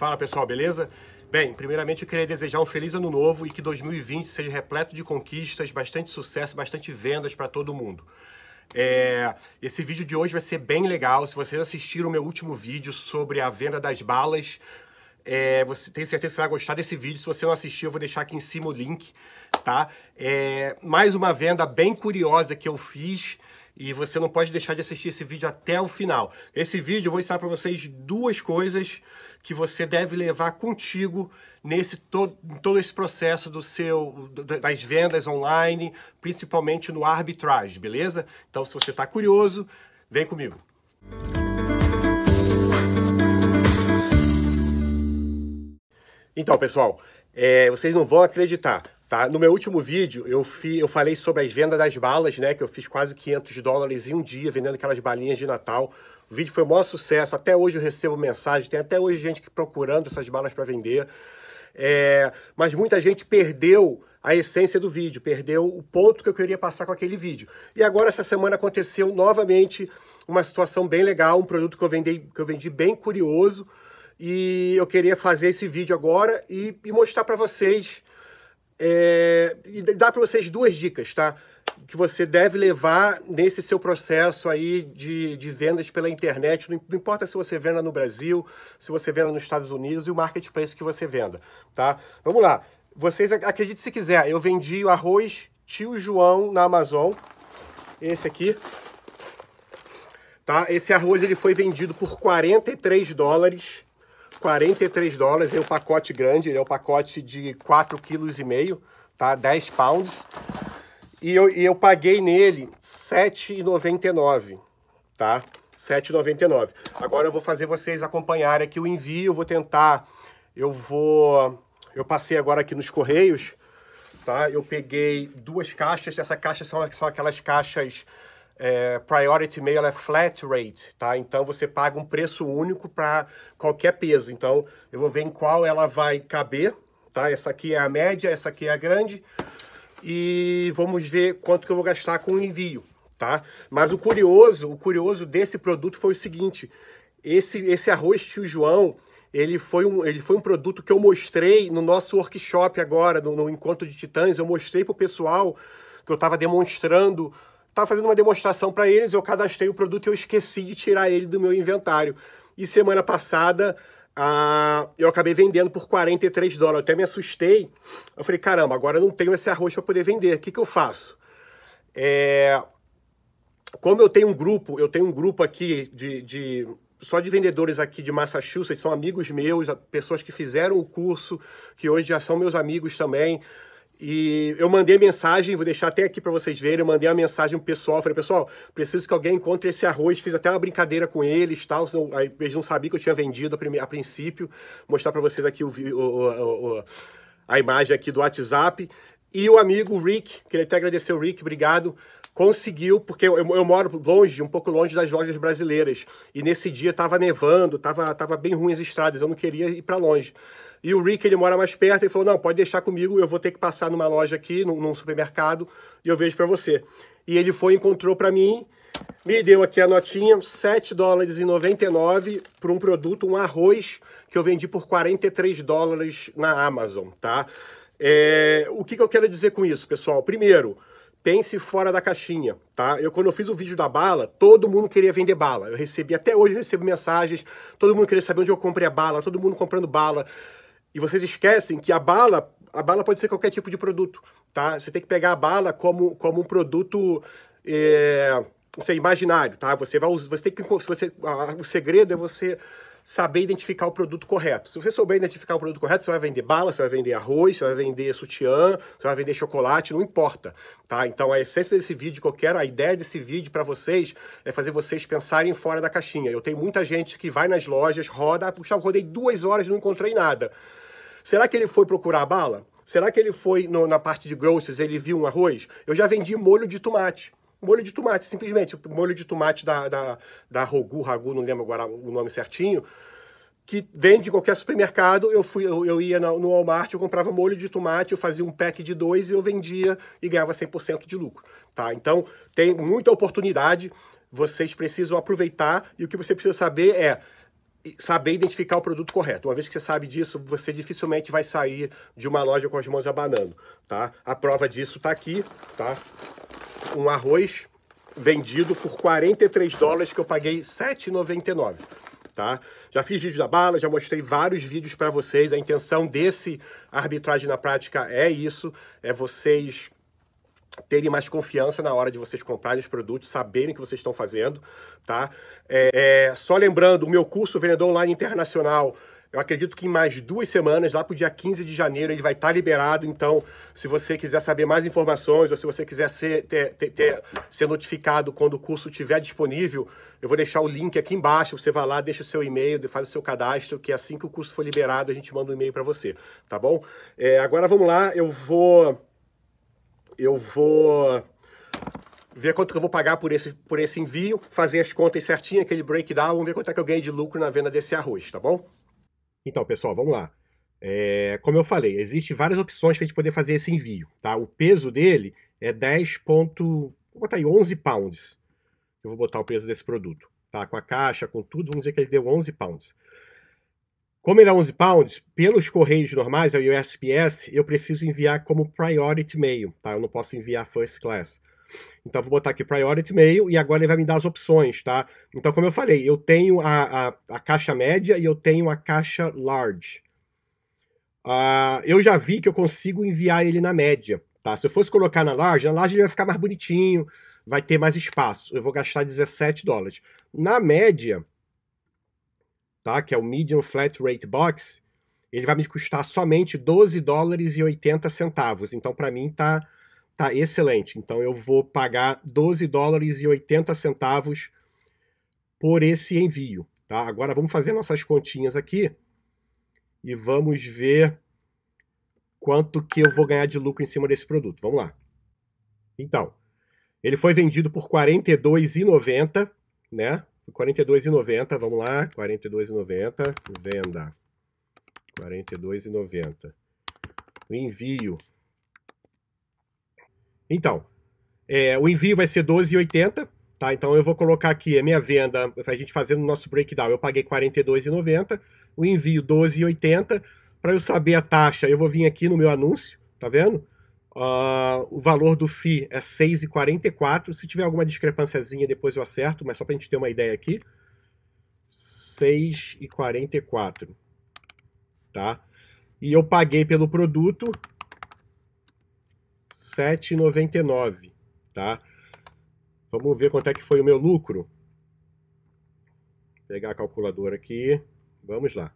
Fala pessoal, beleza? Bem, primeiramente eu queria desejar um feliz ano novo e que 2020 seja repleto de conquistas, bastante sucesso, bastante vendas para todo mundo. É, esse vídeo de hoje vai ser bem legal. Se vocês assistiram o meu último vídeo sobre a venda das balas, é, você tem certeza que você vai gostar desse vídeo. Se você não assistiu, eu vou deixar aqui em cima o link, tá? É, mais uma venda bem curiosa que eu fiz e você não pode deixar de assistir esse vídeo até o final. Esse vídeo eu vou ensinar para vocês duas coisas que você deve levar contigo nesse todo, todo esse processo do seu das vendas online, principalmente no arbitrage, beleza? Então, se você está curioso, vem comigo. Então, pessoal, é, vocês não vão acreditar, Tá? No meu último vídeo, eu, fi, eu falei sobre as vendas das balas, né? Que eu fiz quase 500 dólares em um dia vendendo aquelas balinhas de Natal. O vídeo foi o maior sucesso. Até hoje eu recebo mensagem. Tem até hoje gente que procurando essas balas para vender. É, mas muita gente perdeu a essência do vídeo, perdeu o ponto que eu queria passar com aquele vídeo. E agora, essa semana, aconteceu novamente uma situação bem legal, um produto que eu vendi, que eu vendi bem curioso. E eu queria fazer esse vídeo agora e, e mostrar para vocês é, e dá para vocês duas dicas, tá? Que você deve levar nesse seu processo aí de, de vendas pela internet, não importa se você venda no Brasil, se você venda nos Estados Unidos e o marketplace que você venda, tá? Vamos lá. Vocês acredite se quiser, eu vendi o arroz Tio João na Amazon, esse aqui, tá? Esse arroz ele foi vendido por 43 dólares 43 dólares, é um pacote grande, ele é um pacote de 4,5 kg, tá? 10 pounds. E eu, e eu paguei nele 7,99, tá? 7,99. Agora eu vou fazer vocês acompanharem aqui o envio, eu vou tentar, eu vou... Eu passei agora aqui nos correios, tá? Eu peguei duas caixas, essa caixa são, são aquelas caixas é, Priority Mail é flat rate, tá? Então você paga um preço único para qualquer peso. Então eu vou ver em qual ela vai caber, tá? Essa aqui é a média, essa aqui é a grande. E vamos ver quanto que eu vou gastar com o envio, tá? Mas o curioso, o curioso desse produto foi o seguinte, esse, esse arroz tio João, ele foi, um, ele foi um produto que eu mostrei no nosso workshop agora, no, no Encontro de Titãs, eu mostrei para o pessoal que eu estava demonstrando estava fazendo uma demonstração para eles, eu cadastrei o produto e eu esqueci de tirar ele do meu inventário. E semana passada ah, eu acabei vendendo por 43 dólares. Eu até me assustei. Eu falei, caramba, agora eu não tenho esse arroz para poder vender. O que, que eu faço? É... Como eu tenho um grupo, eu tenho um grupo aqui de, de só de vendedores aqui de Massachusetts, são amigos meus, pessoas que fizeram o curso, que hoje já são meus amigos também. E eu mandei mensagem, vou deixar até aqui para vocês verem, eu mandei uma mensagem pro pessoal, falei, pessoal, preciso que alguém encontre esse arroz, fiz até uma brincadeira com eles, tal, senão, aí eles não sabiam que eu tinha vendido a, prim a princípio, vou mostrar para vocês aqui o, o, o, a imagem aqui do WhatsApp, e o amigo Rick, queria até agradecer o Rick, obrigado, conseguiu, porque eu, eu, moro longe, um pouco longe das lojas brasileiras, e nesse dia tava nevando, tava, tava bem ruim as estradas, eu não queria ir para longe, e o Rick, ele mora mais perto, e falou, não, pode deixar comigo, eu vou ter que passar numa loja aqui, num, num supermercado, e eu vejo para você. E ele foi, encontrou para mim, me deu aqui a notinha, 7 dólares e 99 por um produto, um arroz, que eu vendi por 43 dólares na Amazon, tá? É, o que, que eu quero dizer com isso, pessoal? Primeiro, pense fora da caixinha, tá? Eu quando eu fiz o vídeo da bala, todo mundo queria vender bala. Eu recebi até hoje eu recebo mensagens, todo mundo queria saber onde eu comprei a bala, todo mundo comprando bala. E vocês esquecem que a bala, a bala pode ser qualquer tipo de produto, tá? Você tem que pegar a bala como, como um produto, é, sei, imaginário, tá? Você vai, você tem que, você, a, o segredo é você saber identificar o produto correto. Se você souber identificar o produto correto, você vai vender bala, você vai vender arroz, você vai vender sutiã, você vai vender chocolate, não importa, tá? Então a essência desse vídeo, quero a ideia desse vídeo para vocês é fazer vocês pensarem fora da caixinha. Eu tenho muita gente que vai nas lojas, roda, puxa, eu rodei duas horas, e não encontrei nada. Será que ele foi procurar a bala? Será que ele foi no, na parte de grosses, ele viu um arroz? Eu já vendi molho de tomate. Molho de tomate, simplesmente. Molho de tomate da, da, da Rogu, Ragu, não lembro agora o nome certinho, que vende em qualquer supermercado. Eu, fui, eu, eu ia no Walmart, eu comprava molho de tomate, eu fazia um pack de dois e eu vendia e ganhava 100% de lucro. Tá? Então, tem muita oportunidade. Vocês precisam aproveitar e o que você precisa saber é saber identificar o produto correto. Uma vez que você sabe disso, você dificilmente vai sair de uma loja com as mãos abanando, tá? A prova disso está aqui, tá? Um arroz vendido por 43 dólares que eu paguei 7,99. Tá? Já fiz vídeo da bala, já mostrei vários vídeos para vocês. A intenção desse arbitragem na prática é isso, é vocês terem mais confiança na hora de vocês comprarem os produtos, saberem o que vocês estão fazendo, tá? É, é, só lembrando, o meu curso Vendedor Online Internacional, eu acredito que em mais duas semanas, lá para o dia 15 de janeiro, ele vai estar tá liberado. Então, se você quiser saber mais informações ou se você quiser ser, ter, ter, ter, ser notificado quando o curso estiver disponível, eu vou deixar o link aqui embaixo. Você vai lá, deixa o seu e-mail, faz o seu cadastro, que assim que o curso for liberado, a gente manda um e-mail para você, tá bom? É, agora vamos lá, eu vou eu vou ver quanto que eu vou pagar por esse, por esse envio, fazer as contas certinho, aquele breakdown, vamos ver quanto é que eu ganhei de lucro na venda desse arroz, tá bom? Então, pessoal, vamos lá. É, como eu falei, existem várias opções para a gente poder fazer esse envio, tá? O peso dele é 10 ponto, vou botar aí 11 pounds. Eu vou botar o peso desse produto, tá? Com a caixa, com tudo, vamos dizer que ele deu 11 pounds. Como ele é 11 pounds, pelos correios normais, é o USPS, eu preciso enviar como priority mail, tá? Eu não posso enviar first class. Então, vou botar aqui priority mail e agora ele vai me dar as opções, tá? Então, como eu falei, eu tenho a, a, a caixa média e eu tenho a caixa large. Uh, eu já vi que eu consigo enviar ele na média, tá? Se eu fosse colocar na large, na large ele vai ficar mais bonitinho, vai ter mais espaço. Eu vou gastar 17 dólares. Na média, tá? que é o Medium Flat Rate Box, ele vai me custar somente 12 dólares e 80 centavos. Então, para mim, tá, tá excelente. Então, eu vou pagar 12 dólares e 80 centavos por esse envio. Tá? Agora, vamos fazer nossas continhas aqui e vamos ver quanto que eu vou ganhar de lucro em cima desse produto. Vamos lá. Então, ele foi vendido por R$ 42,90, né? 42,90, vamos lá, 42,90, venda. 42,90. O envio. Então, é, o envio vai ser 12,80, tá? Então eu vou colocar aqui a minha venda, a gente fazendo o nosso breakdown, eu paguei 42,90, o envio 12,80. Para eu saber a taxa, eu vou vir aqui no meu anúncio, tá vendo? Uh, o valor do FI é 6,44. Se tiver alguma discrepânciazinha, depois eu acerto, mas só para a gente ter uma ideia aqui. 6,44. Tá? E eu paguei pelo produto 7,99. Tá? Vamos ver quanto é que foi o meu lucro. Vou pegar a calculadora aqui. Vamos lá.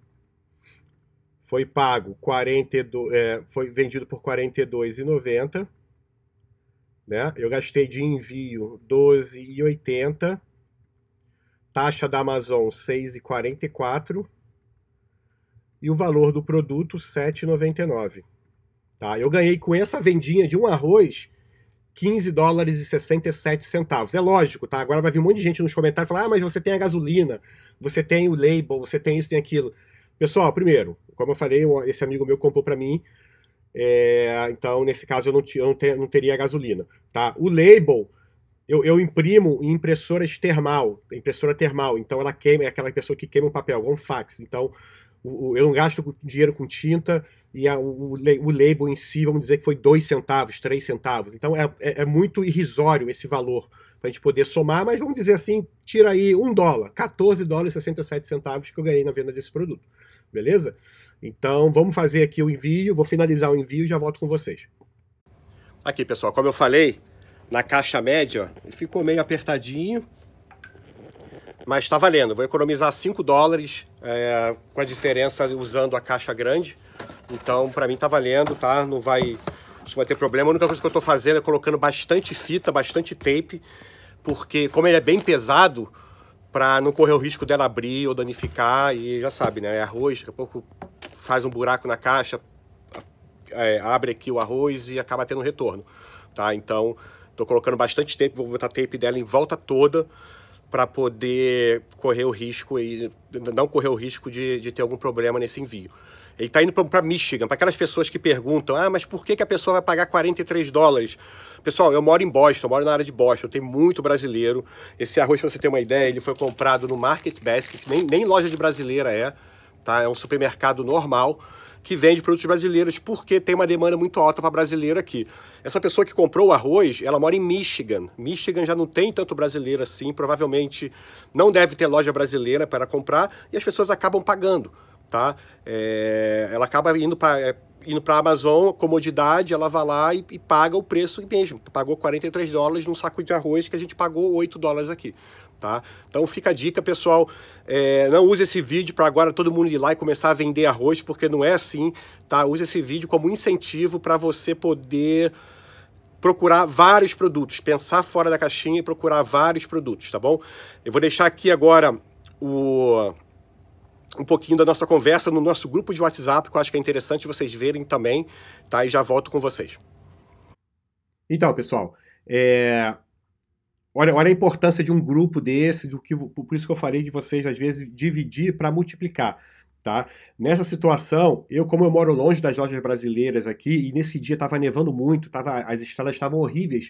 Foi pago 42, é, foi vendido por 42,90, né? Eu gastei de envio 12,80. Taxa da Amazon 6,44 e o valor do produto 7,99. Tá? Eu ganhei com essa vendinha de um arroz 15 dólares e 67 centavos. É lógico, tá? Agora vai vir um monte de gente nos comentários falar: "Ah, mas você tem a gasolina, você tem o label, você tem isso, tem aquilo". Pessoal, primeiro, como eu falei, esse amigo meu comprou para mim, é, então nesse caso eu não, eu não, ter, não teria gasolina, tá? O label eu, eu, imprimo em impressora termal, impressora termal, então ela queima, é aquela pessoa que queima um papel, igual um fax, então o, o, eu não gasto dinheiro com tinta e a, o, o, label em si, vamos dizer que foi 2 centavos, 3 centavos, então é, é, é muito irrisório esse valor, para a gente poder somar, mas vamos dizer assim, tira aí um dólar, 14 dólares e 67 centavos que eu ganhei na venda desse produto beleza? Então vamos fazer aqui o envio, vou finalizar o envio e já volto com vocês. Aqui pessoal, como eu falei, na caixa média ficou meio apertadinho, mas está valendo. Vou economizar 5 dólares é, com a diferença usando a caixa grande. Então, para mim está valendo, tá? Não vai, não vai ter problema. A única coisa que eu estou fazendo é colocando bastante fita, bastante tape, porque como ele é bem pesado, para não correr o risco dela abrir ou danificar. E já sabe, né? É arroz, daqui a pouco faz um buraco na caixa, é, abre aqui o arroz e acaba tendo um retorno, tá? Então, estou colocando bastante tempo vou botar tape dela em volta toda para poder correr o risco e não correr o risco de, de ter algum problema nesse envio. Ele está indo para Michigan, para aquelas pessoas que perguntam: ah, mas por que, que a pessoa vai pagar 43 dólares? Pessoal, eu moro em Boston, moro na área de Boston, tem muito brasileiro. Esse arroz, para você ter uma ideia, ele foi comprado no Market Basket, nem, nem loja de brasileira é, tá? É um supermercado normal que vende produtos brasileiros porque tem uma demanda muito alta para brasileiro aqui. Essa pessoa que comprou o arroz, ela mora em Michigan. Michigan já não tem tanto brasileiro assim, provavelmente não deve ter loja brasileira para comprar e as pessoas acabam pagando tá? É, ela acaba indo para é, indo para a Amazon, comodidade, ela vai lá e, e, paga o preço mesmo. Pagou 43 dólares num saco de arroz que a gente pagou 8 dólares aqui. Tá? Então fica a dica, pessoal. É, não use esse vídeo para agora todo mundo ir lá e começar a vender arroz, porque não é assim. Tá? Use esse vídeo como incentivo para você poder procurar vários produtos, pensar fora da caixinha e procurar vários produtos, tá bom? Eu vou deixar aqui agora o um pouquinho da nossa conversa no nosso grupo de WhatsApp, que eu acho que é interessante vocês verem também, tá? E já volto com vocês. Então, pessoal, é... olha, olha a importância de um grupo desse, do que, por isso que eu falei de vocês, às vezes, dividir para multiplicar. Tá? Nessa situação, eu como eu moro longe das lojas brasileiras aqui e nesse dia estava nevando muito, tava, as estradas estavam horríveis,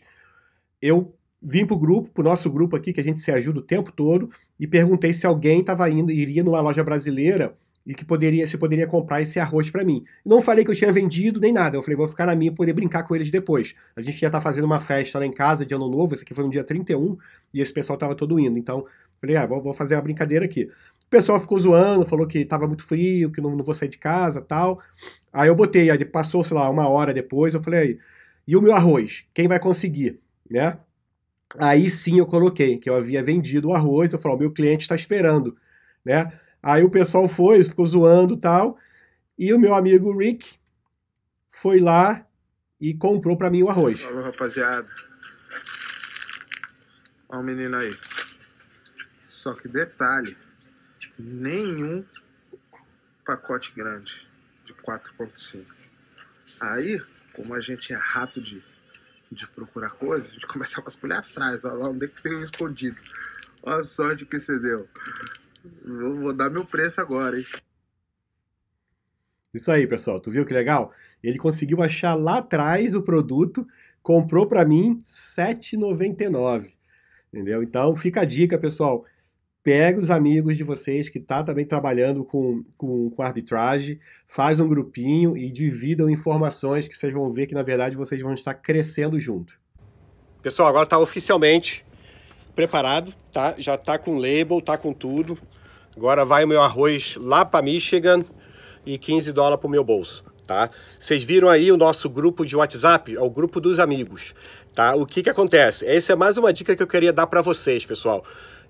eu vim pro grupo, pro nosso grupo aqui, que a gente se ajuda o tempo todo, e perguntei se alguém estava indo, iria numa loja brasileira e que poderia, se poderia comprar esse arroz para mim. Não falei que eu tinha vendido nem nada, eu falei, vou ficar na minha e poder brincar com eles depois. A gente já tá fazendo uma festa lá em casa de ano novo, esse aqui foi no dia 31, e esse pessoal tava todo indo, então falei, ah, vou, vou fazer uma brincadeira aqui. O pessoal ficou zoando, falou que tava muito frio, que não, não vou sair de casa tal. Aí eu botei, aí passou, sei lá, uma hora depois, eu falei, e o meu arroz? Quem vai conseguir? Né? Aí sim eu coloquei que eu havia vendido o arroz, eu falei, o meu cliente está esperando, né? Aí o pessoal foi, ficou zoando tal, e o meu amigo Rick foi lá e comprou para mim o arroz. Falou, rapaziada. Olha o menino aí. Só que detalhe, nenhum pacote grande de 4.5. Aí, como a gente é rato de de procurar coisas, a gente começa a vasculhar atrás, olha lá onde é que tem um escondido. Olha a sorte que você deu. vou dar meu preço agora, hein? Isso aí, pessoal. Tu viu que legal? Ele conseguiu achar lá atrás o produto, comprou para mim R$7,99. Entendeu? Então fica a dica, pessoal. Pega os amigos de vocês que tá também trabalhando com, com, com arbitragem, faz um grupinho e dividam informações que vocês vão ver que, na verdade, vocês vão estar crescendo junto. Pessoal, agora está oficialmente preparado, tá? Já está com label, tá com tudo. Agora vai o meu arroz lá para Michigan e 15 dólares para o meu bolso tá? Vocês viram aí o nosso grupo de WhatsApp, é o grupo dos amigos, tá? O que que acontece? Essa é mais uma dica que eu queria dar para vocês, pessoal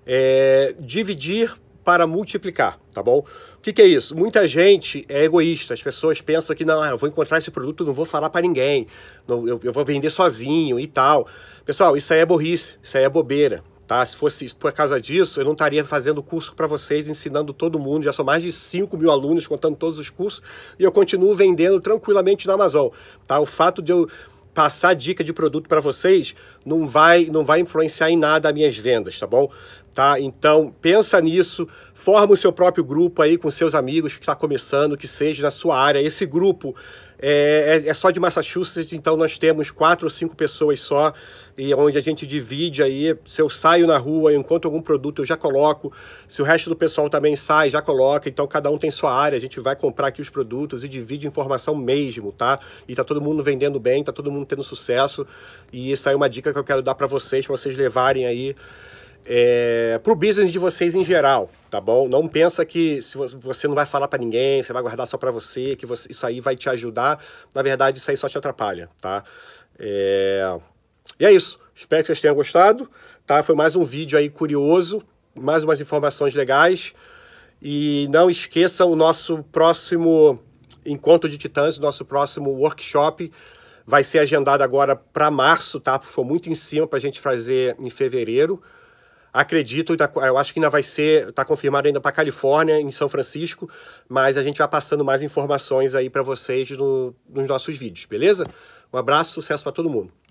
é dividir para multiplicar, tá bom? O que, que, é isso? Muita gente é egoísta, as pessoas pensam que não, eu vou encontrar esse produto, não vou falar para ninguém, não, eu, eu, vou vender sozinho e tal. Pessoal, isso aí é burrice, isso aí é bobeira, tá? Se fosse por causa disso, eu não estaria fazendo curso para vocês, ensinando todo mundo, já são mais de 5 mil alunos contando todos os cursos e eu continuo vendendo tranquilamente na Amazon, tá? O fato de eu passar dica de produto para vocês não vai não vai influenciar em nada as minhas vendas, tá bom? tá? Então pensa nisso, forma o seu próprio grupo aí com seus amigos que está começando, que seja na sua área. Esse grupo é, é, é, só de Massachusetts, então nós temos quatro ou cinco pessoas só, e é onde a gente divide aí. Se eu saio na rua e encontro algum produto, eu já coloco. Se o resto do pessoal também sai, já coloca. Então cada um tem sua área, a gente vai comprar aqui os produtos e divide informação mesmo, tá? E tá todo mundo vendendo bem, tá todo mundo tendo sucesso. E isso aí é uma dica que eu quero dar para vocês, para vocês levarem aí é, para o business de vocês em geral, tá bom? Não pensa que se você não vai falar para ninguém, você vai guardar só para você, que você, isso aí vai te ajudar. Na verdade, isso aí só te atrapalha, tá? É... E é isso. Espero que vocês tenham gostado, tá? Foi mais um vídeo aí curioso, mais umas informações legais. E não esqueça o nosso próximo encontro de titãs, nosso próximo workshop vai ser agendado agora para março, tá? Foi muito em cima para a gente fazer em fevereiro acredito, tá, eu acho que ainda vai ser, está confirmado ainda para Califórnia, em São Francisco, mas a gente vai passando mais informações aí para vocês no, nos nossos vídeos, beleza? Um abraço, sucesso para todo mundo.